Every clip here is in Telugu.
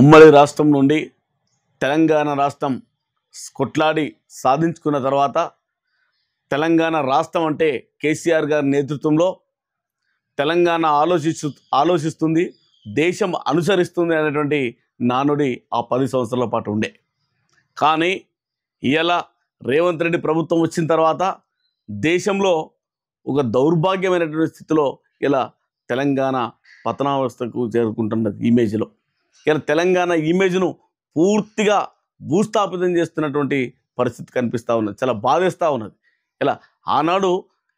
ఉమ్మడి రాష్ట్రం నుండి తెలంగాణ రాష్ట్రం కొట్లాడి సాధించుకున్న తర్వాత తెలంగాణ రాష్ట్రం అంటే కేసీఆర్ గారి నేతృత్వంలో తెలంగాణ ఆలోచిస్తు ఆలోచిస్తుంది దేశం అనుసరిస్తుంది అనేటువంటి నానుడి ఆ పది సంవత్సరాల పాటు ఉండే కానీ ఇలా రేవంత్ రెడ్డి ప్రభుత్వం వచ్చిన తర్వాత దేశంలో ఒక దౌర్భాగ్యమైనటువంటి స్థితిలో ఇలా తెలంగాణ పతనావస్థకు చేరుకుంటున్న ఇమేజ్లో కానీ తెలంగాణ ఇమేజ్ను పూర్తిగా భూస్థాపితం చేస్తున్నటువంటి పరిస్థితి కనిపిస్తూ ఉన్నది చాలా బాధేస్తూ ఉన్నది ఇలా ఆనాడు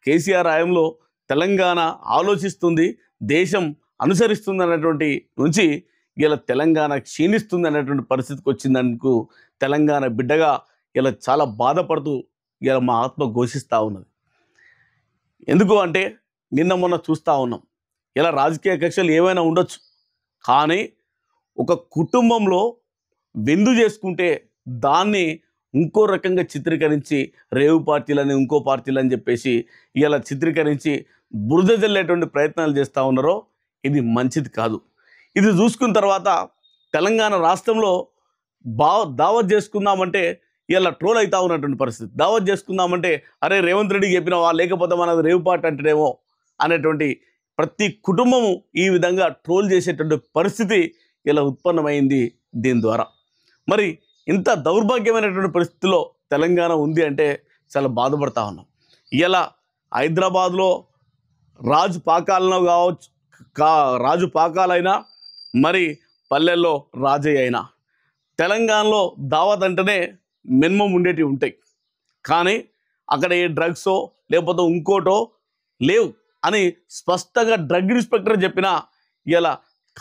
కేసీఆర్ హయాంలో తెలంగాణ ఆలోచిస్తుంది దేశం అనుసరిస్తుంది అనేటువంటి నుంచి ఇలా తెలంగాణ క్షీణిస్తుంది అనేటువంటి పరిస్థితికి వచ్చిందనుకు తెలంగాణ బిడ్డగా ఇలా చాలా బాధపడుతూ ఇలా మా ఆత్మ ఘోషిస్తూ ఉన్నది ఎందుకు అంటే నిన్న మొన్న చూస్తూ ఉన్నాం ఇలా రాజకీయ కక్షలు ఏమైనా ఉండొచ్చు కానీ ఒక కుటుంబంలో విందు చేసుకుంటే దాన్ని ఇంకో రకంగా చిత్రీకరించి రేవు పార్టీలని ఇంకో పార్టీలని చెప్పేసి ఇలా చిత్రీకరించి బురద జల్లేటువంటి ప్రయత్నాలు చేస్తూ ఉన్నారో ఇది మంచిది కాదు ఇది చూసుకున్న తర్వాత తెలంగాణ రాష్ట్రంలో బా దావత్ చేసుకుందామంటే ఇలా ట్రోల్ అవుతా ఉన్నటువంటి పరిస్థితి దావత్ చేసుకుందామంటే అరే రేవంత్ రెడ్డికి చెప్పినావా లేకపోతే మనది రేవు పార్టీ అంటేనేమో అనేటువంటి ప్రతి కుటుంబము ఈ విధంగా ట్రోల్ చేసేటువంటి పరిస్థితి ఇలా ఉత్పన్నమైంది దీని ద్వారా మరి ఇంత దౌర్భాగ్యమైనటువంటి పరిస్థితిలో తెలంగాణ ఉంది అంటే చాలా బాధపడతా ఉన్నాం ఇలా హైదరాబాద్లో రాజు పాకాలను కావచ్చు కా రాజు పాకాలైనా మరి పల్లెల్లో రాజయ్య అయినా తెలంగాణలో దావత్ అంటేనే మినిమం ఉండేటివి ఉంటాయి కానీ అక్కడ ఏ డ్రగ్సో లేకపోతే ఇంకోటో లేవు అని స్పష్టంగా డ్రగ్ ఇన్స్పెక్టర్ చెప్పినా ఇలా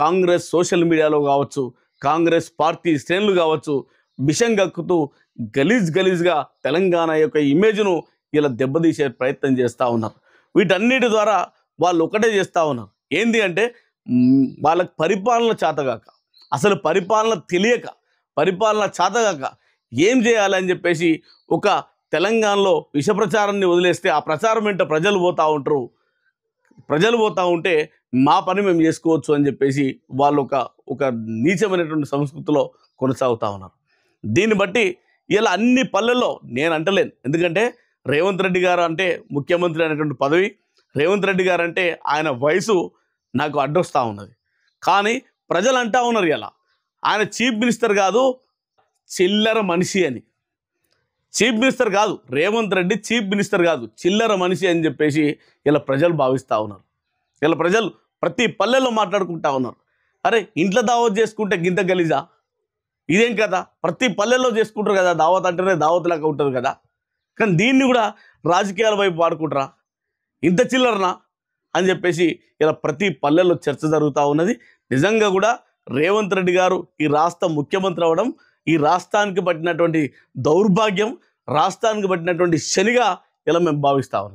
కాంగ్రెస్ సోషల్ మీడియాలో కావచ్చు కాంగ్రెస్ పార్టీ శ్రేణులు కావచ్చు విషం గక్కుతూ గలీజ్ గలీజ్గా తెలంగాణ యొక్క ఇమేజ్ను ఇలా దెబ్బతీసే ప్రయత్నం చేస్తూ ఉన్నారు వీటన్నిటి ద్వారా వాళ్ళు ఒకటే చేస్తూ ఉన్నారు ఏంది అంటే వాళ్ళకి పరిపాలన చేతగాక అసలు పరిపాలన తెలియక పరిపాలన చేతగాక ఏం చేయాలని చెప్పేసి ఒక తెలంగాణలో విష ప్రచారాన్ని వదిలేస్తే ఆ ప్రచారం వెంట ప్రజలు పోతూ ఉంటారు ప్రజలు పోతూ ఉంటే మా పని మేము చేసుకోవచ్చు అని చెప్పేసి వాళ్ళు ఒక ఒక నీచమైనటువంటి సంస్కృతిలో కొనసాగుతూ ఉన్నారు దీన్ని బట్టి ఇలా అన్ని పల్లెల్లో నేను అంటలేను ఎందుకంటే రేవంత్ రెడ్డి గారు అంటే ముఖ్యమంత్రి అనేటువంటి పదవి రేవంత్ రెడ్డి గారు అంటే ఆయన వయసు నాకు అడ్డొస్తూ ఉన్నది కానీ ప్రజలు అంటూ ఉన్నారు ఇలా ఆయన చీఫ్ మినిస్టర్ కాదు చిల్లర మనిషి అని చీఫ్ మినిస్టర్ కాదు రేవంత్ రెడ్డి చీఫ్ మినిస్టర్ కాదు చిల్లర మనిషి అని చెప్పేసి ఇలా ప్రజలు భావిస్తూ ఉన్నారు ఇలా ప్రజలు ప్రతి పల్లెల్లో మాట్లాడుకుంటా ఉన్నారు అరే ఇంట్లో దావత్ చేసుకుంటే గింత గలీజా ఇదేం కదా ప్రతి పల్లెల్లో చేసుకుంటారు కదా దావత్ అంటేనే దావత్ లాగా ఉంటుంది కదా కానీ దీన్ని కూడా రాజకీయాల వైపు వాడుకుంటారా ఇంత చిల్లరనా అని చెప్పేసి ఇలా ప్రతి పల్లెల్లో చర్చ జరుగుతూ ఉన్నది నిజంగా కూడా రేవంత్ రెడ్డి గారు ఈ రాష్ట్ర ముఖ్యమంత్రి అవ్వడం ఈ రాష్ట్రానికి పట్టినటువంటి దౌర్భాగ్యం రాష్ట్రానికి పట్టినటువంటి శనిగా ఇలా మేము భావిస్తా